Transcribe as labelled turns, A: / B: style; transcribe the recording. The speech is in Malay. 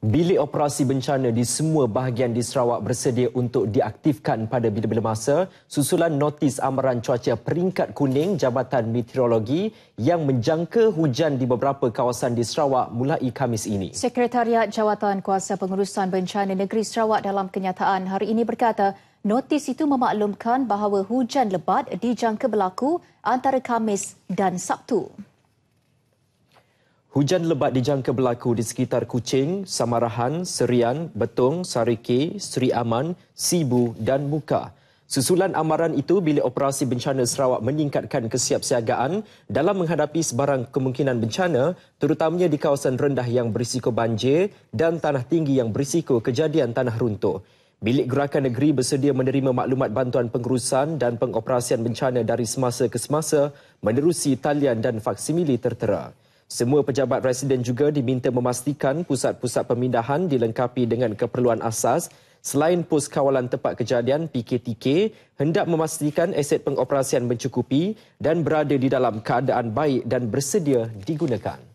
A: Bilik operasi bencana di semua bahagian di Sarawak bersedia untuk diaktifkan pada bila-bila masa susulan notis amaran cuaca peringkat kuning Jabatan Meteorologi yang menjangka hujan di beberapa kawasan di Sarawak mulai Khamis ini.
B: Sekretariat Jawatan Kuasa Pengurusan Bencana Negeri Sarawak dalam kenyataan hari ini berkata, notis itu memaklumkan bahawa hujan lebat dijangka berlaku antara Khamis dan Sabtu.
A: Hujan lebat dijangka berlaku di sekitar Kuching, Samarahan, Serian, Betung, Sariki, Sri Aman, Sibu dan Muka. Susulan amaran itu bila operasi bencana Sarawak meningkatkan kesiapsiagaan dalam menghadapi sebarang kemungkinan bencana terutamanya di kawasan rendah yang berisiko banjir dan tanah tinggi yang berisiko kejadian tanah runtuh. Bilik Gerakan Negeri bersedia menerima maklumat bantuan pengurusan dan pengoperasian bencana dari semasa ke semasa menerusi talian dan faksimili tertera. Semua pejabat residen juga diminta memastikan pusat-pusat pemindahan dilengkapi dengan keperluan asas. Selain pos kawalan tempat kejadian PKTK, hendak memastikan aset pengoperasian mencukupi dan berada di dalam keadaan baik dan bersedia digunakan.